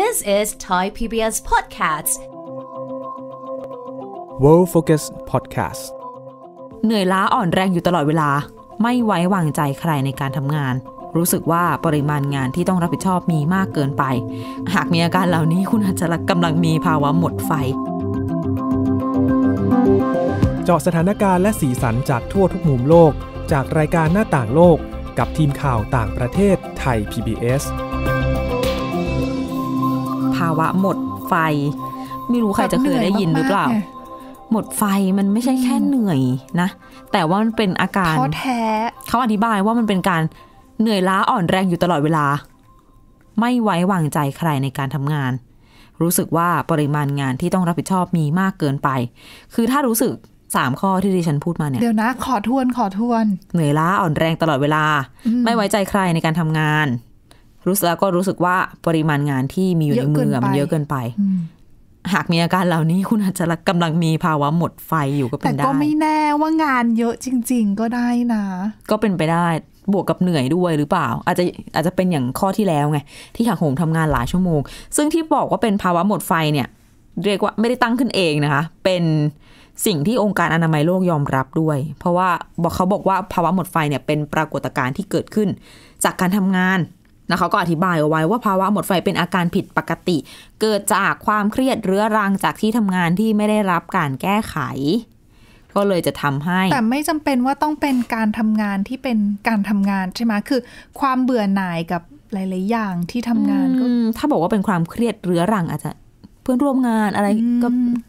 This is Thai PBS Podcast World Focus Podcast เหนื่อยล้าอ่อนแรงอยู่ตลอดเวลา ไม่ไว้วางใจใครในการทำงาน รู้สึกว่าปริมาณงานที่ต้องรับผิดชอบมีมากเกินไป หากมีอาการเหล่านี้คุณอาจจะกำลังมีภาวะหมดไฟ เจาะสถานการณ์และสีสันจากทั่วทุกมุมโลก จากรายการหน้าต่างโลก กับทีมข่าวต่างประเทศไทย PBS ีภาวะหมดไฟ ไม่รู้ใครจะเคยได้ยินหรือเปล่า หมดไฟมันไม่ใช่แค่เหนื่อยนะ แต่ว่ามันเป็นอาการท้อแท้เขาอธิบายว่ามันเป็นการ เหนื่อยล้าอ่อนแรงอยู่ตลอดเวลา ไม่ไว้วางใจใครในการทำงาน รู้สึกว่าปริมาณงานที่ต้องรับผิดชอบมีมากเกินไป คือถ้ารู้สึกสามข้อที่ดิฉันพูดมาเนี่ยเดี๋ยวนะ ขอทวนขอทวน เหนื่อยล้าอ่อนแรงตลอดเวลา ไม่ไว้ใจใครในการทำงานรู้สึกแล้วก็รู้สึกว่าปริมาณงานที่มีอยู่ในมือมันเยอะเกินไป หากมีอาการเหล่านี้คุณอาจจะกำลังมีภาวะหมดไฟอยู่ก็เป็นได้แต่ก็ไม่แน่ว่างานเยอะจริง ๆ ก็ได้นะ ก็เป็นไปได้บวกกับเหนื่อยด้วยหรือเปล่า อาจจะอาจจะเป็นอย่างข้อที่แล้วไงที่หักโหมทำงานหลายชั่วโมง ซึ่งที่บอกว่าเป็นภาวะหมดไฟเนี่ย เรียกว่าไม่ได้ตั้งขึ้นเองนะคะ เป็นสิ่งที่องค์การอนามัยโลกยอมรับด้วย เพราะว่าบอกเขาบอกว่าภาวะหมดไฟเนี่ยเป็นปรากฏการณ์ที่เกิดขึ้น จากการทำงานนะคะเขาก็อธิบายเอาไว้ว่า ภาวะหมดไฟเป็นอาการผิดปกติ เกิดจากความเครียดเรื้อรังจากที่ทำงานที่ไม่ได้รับการแก้ไข ก็เลยจะทำให้แต่ไม่จำเป็นว่าต้องเป็นการทำงานที่เป็นการทำงานใช่ไหมคือ ความเบื่อหน่ายกับหลาย ๆ อย่างที่ทำงานก็ถ้าบอกว่าเป็นความเครียดเรื้อรัง อาจจะ เพื่อนร่วมงานอะไรก็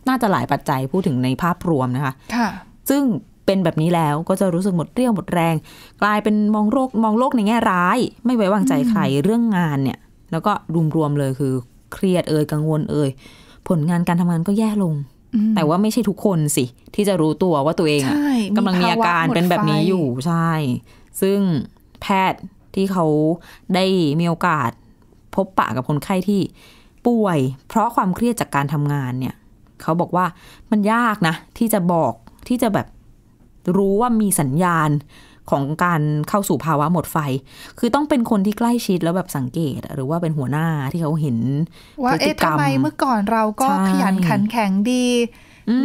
น่าจะหลายปัจจัยพูดถึงในภาพรวมนะคะค่ะซึ่งเป็นแบบนี้แล้วก็จะรู้สึกหมดเรี่ยวหมดแรง กลายเป็นมองโลกมองโลกในแง่ร้าย ไม่ไว้วางใจใครเรื่องงานเนี่ย แล้วก็รวมๆเลยคือเครียดเอ่ยกังวลเอ่ยผลงานการทำงานก็แย่ลง แต่ว่าไม่ใช่ทุกคนสิ ที่จะรู้ตัวว่าตัวเอง กำลังมีอาการเป็นแบบนี้อยู่ใช่ ซึ่งแพทย์ที่เขาได้มีโอกาสพบปะกับคนไข้ที่ ป่วย เพราะความเครียดจากการทำงานเนี่ย เขาบอกว่ามันยากนะ ที่จะบอกที่จะแบบรู้ว่ามีสัญญาณของการเข้าสู่ภาวะหมดไฟ คือต้องเป็นคนที่ใกล้ชิดแล้วแบบสังเกต หรือว่าเป็นหัวหน้าที่เขาเห็นว่าเอ๊ะทำไมเมื่อก่อนเราก็ขยันขันแข็งดี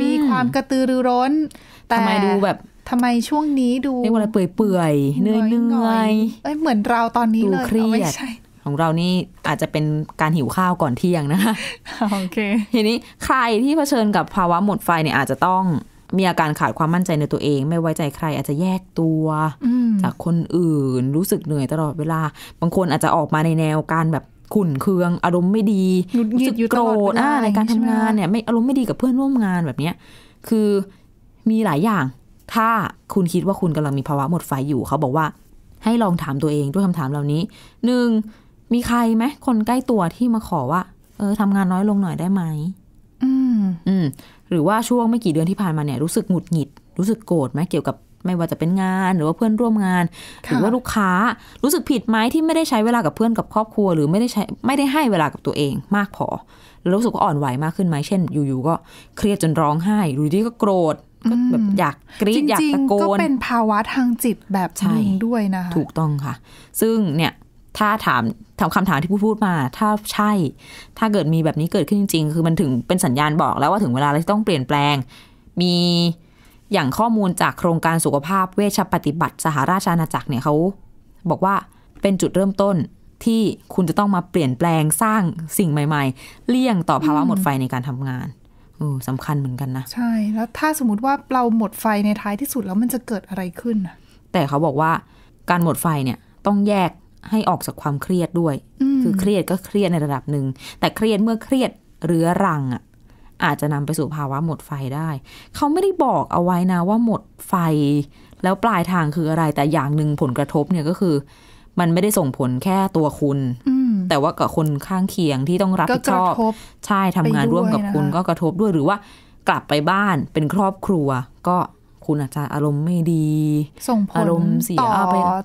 มีความกระตือรือร้นทำไมดูแบบทำไมช่วงนี้ดูเรียกว่าอะไรเปื่อย ๆเนื่อยเนื่อยเอ้ยเหมือนเราตอนนี้เลยเครียดของเรานี่อาจจะเป็นการหิวข้าวก่อนเที่ยงนะคะ โอเค ทีนี้ใครที่เผชิญกับภาวะหมดไฟเนี่ยอาจจะต้องมีอาการขาดความมั่นใจในตัวเอง ไม่ไว้ใจใครอาจจะแยกตัว จากคนอื่นรู้สึกเหนื่อยตลอดเวลา บางคนอาจจะออกมาในแนวการแบบขุ่นเคือง อารมณ์ไม่ดีรู้สึกโกรธอในการทำงานเนี่ย ไม่อารมณ์ไม่ดีกับเพื่อนร่วมงานแบบเนี้ยคือมีหลายอย่าง ถ้าคุณคิดว่าคุณกำลังมีภาวะหมดไฟอยู่เขาบอกว่า ให้ลองถามตัวเองด้วยคำถามเหล่านี้หนึ่งมีใครไหมคนใกล้ตัวที่มาขอว่า เออทำงานน้อยลงหน่อยได้ไหมหรือว่าช่วงไม่กี่เดือนที่ผ่านมาเนี่ยรู้สึกหงุดหงิด รู้สึกโกรธไหมเกี่ยวกับไม่ว่าจะเป็นงาน หรือว่าเพื่อนร่วมงานหรือว่าลูกค้ารู้สึกผิดไหมที่ไม่ได้ใช้เวลากับเพื่อนกับครอบครัว หรือไม่ได้ใช้ไม่ได้ให้เวลากับตัวเองมากพอแล้วรู้สึกอ่อนไหวมากขึ้นไหมเช่นอยู่ๆก็เครียดจนร้องไห้ หรือที่ก็โกรธก็แบบอยากกรีดอยากตะโกนก็เป็นภาวะทางจิตแบบนึงด้วยนะคะถูกต้องค่ะ ซึ่งเนี่ยถ้าถามถามคำถามที่ผู้พูดมา ถ้าใช่ ถ้าเกิดมีแบบนี้เกิดขึ้นจริงๆ คือมันถึงเป็นสัญญาณบอกแล้วว่าถึงเวลาที่ต้องเปลี่ยนแปลง มีอย่างข้อมูลจากโครงการสุขภาพเวชปฏิบัติสหราชอาณาจักรเนี่ยเขาบอกว่าเป็นจุดเริ่มต้นที่คุณจะต้องมาเปลี่ยนแปลงสร้างสิ่งใหม่ๆ เลี่ยงต่อภาวะหมดไฟในการทำงานสำสำคัญเหมือนกันนะ ใช่แล้วถ้าสมมติว่าเราหมดไฟในท้ายที่สุดแล้วมันจะเกิดอะไรขึ้น แต่เขาบอกว่าการหมดไฟเนี่ยต้องแยกให้ออกจากความเครียดด้วยคือเครียดก็เครียดในระดับหนึ่งแต่เครียดเมื่อเครียดเรื้อรังอ่ะอาจจะนำไปสู่ภาวะหมดไฟได้ เขาไม่ได้บอกเอาไว้นะว่าหมดไฟ แล้วปลายทางคืออะไรแต่อย่างหนึ่งผลกระทบเนี่ยก็คือ มันไม่ได้ส่งผลแค่ตัวคุณแต่ว่ากับคนข้างเคียงที่ต้องรับผิดชอบใช่ทำงานร่วมกับคุณ ก็กระทบด้วยหรือว่า กลับไปบ้านเป็นครอบครัว ก็คุณอาจจะอารมณ์ไม่ดี ส่งผลอารมณ์เสียต่อ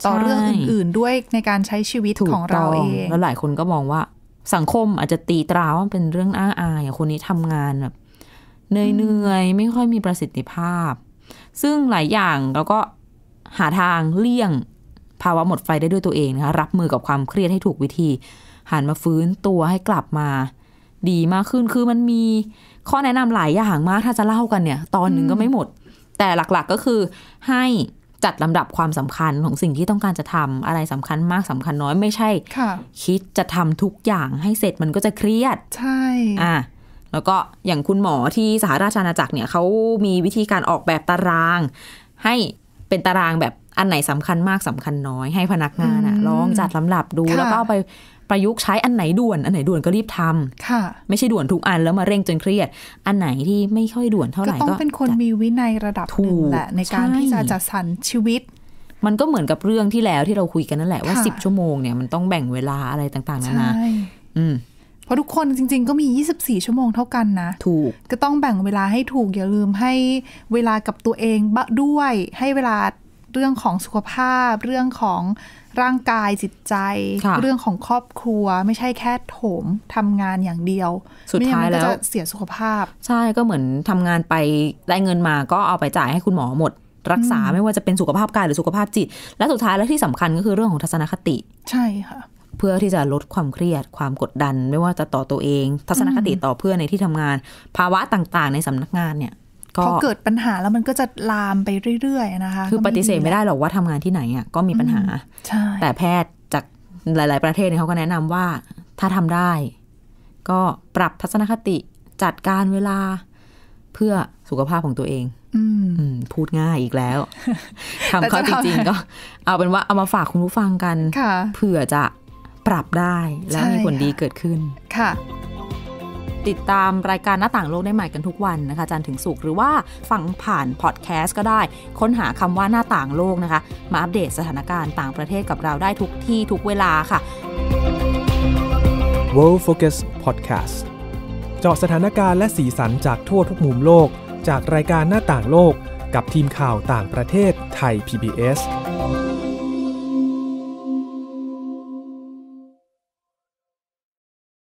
ต่อเรื่องอื่นๆด้วยในการใช้ชีวิตของเราเอง แล้วหลายคนก็มองว่าสังคมอาจจะตีตราว่าเป็นเรื่องอ้างอายคนนี้ทำงานแบบเหนื่อยๆ ไม่ค่อยมีประสิทธิภาพ ซึ่งหลายอย่างเราก็หาทางเลี่ยงภาวะหมดไฟได้ด้วยตัวเองนะคะรับมือกับความเครียดให้ถูกวิธีหันมาฟื้นตัวให้กลับมา ดีมากขึ้นคือมันมี ข้อแนะนำหลายอย่างมากถ้าจะเล่ากันเนี่ย ตอนหนึ่งก็ไม่หมดแต่หลักๆก็คือให้จัดลำดับความสำคัญของสิ่งที่ต้องการจะทำอะไรสำคัญมากสำคัญน้อยไม่ใช่คคิดจะทำทุกอย่างให้เสร็จมันก็จะเครียดใช่อ่ะแล้วก็อย่างคุณหมอที่สหราชอาณาจักรเนี่ยเขามีวิธีการออกแบบตาราง ให้เป็นตารางแบบอันไหนสำคัญมากสำคัญน้อยให้พนักงานอะลองจัดลำดับดูแล้วก็เอาไปประยุกต์ใช้อันไหนด่วนอันไหนด่วนก็รีบทำค่ะ ไม่ใช่ด่วนทุกอัน แล้วมาเร่งจนเครียดอันไหนที่ไม่ค่อยด่วนเท่าไหร่ ก็ต้องเป็นคนมีวินัยระดับหนึ่งแหละในการที่จะจัดสรรชีวิต มันก็เหมือนกับเรื่องที่แล้วที่เราคุยกันนั่นแหละว่าสิบชั่วโมงเนี่ยมันต้องแบ่งเวลาอะไรต่างๆ นานาอืมเพราะทุกคนจริงๆก็มี 24 ชั่วโมงเท่ากันนะถูกก็ต้องแบ่งเวลาให้ถูกอย่าลืมให้เวลากับตัวเองบด้วยให้เวลาเรื่องของสุขภาพ เรื่องของร่างกายจิตใจเรื่องของครอบครัวไม่ใช่แค่โถมทำงานอย่างเดียวสุดท้ายแล้วจะเสียสุขภาพใช่ก็เหมือนทำงานไปได้เงินมาก็เอาไปจ่ายให้คุณหมอหมด รักษาไม่ว่าจะเป็นสุขภาพกายหรือสุขภาพจิต และสุดท้ายและที่สำคัญก็คือเรื่องของทัศนคติ ใช่ค่ะเพื่อที่จะลดความเครียดความกดดันไม่ว่าจะต่อตัวเอง ทัศนคติต่อเพื่อนในที่ทำงานภาวะต่าง ๆ ในสำนักงานเนี่ยก็พอเกิดปัญหาแล้วมันก็จะลามไปเรื่อยๆนะคะคือปฏิเสธไม่ได้หรอกว่าทำงานที่ไหนอ่ะก็มีปัญหาแต่แพทย์จากหลายๆประเทศเนี่ยเขาก็แนะนำว่าถ้าทำได้ก็ปรับทัศนคติจัดการเวลาเพื่อสุขภาพของตัวเองพูดง่ายอีกแล้วทำข้อจริงๆก็เอาเป็นว่าเอามาฝากคุณผู้ฟังกันเผื่อจะปรับได้แล้วมีผลดีเกิดขึ้น ค่ะติดตามรายการหน้าต่างโลกได้ใหม่กันทุกวันนะคะจันถึงสุขหรือว่าฟังผ่านพอดแคสต์ก็ได้ ค้นหาคำว่าหน้าต่างโลกนะคะมาอัปเดตสถานการณ์ต่างประเทศกับเราได้ทุกที่ทุกเวลาค่ะ World Focus Podcast เจาะสถานการณ์และสีสันจากทั่วทุกมุมโลก จากรายการหน้าต่างโลก กับทีมข่าวต่างประเทศไทย PBS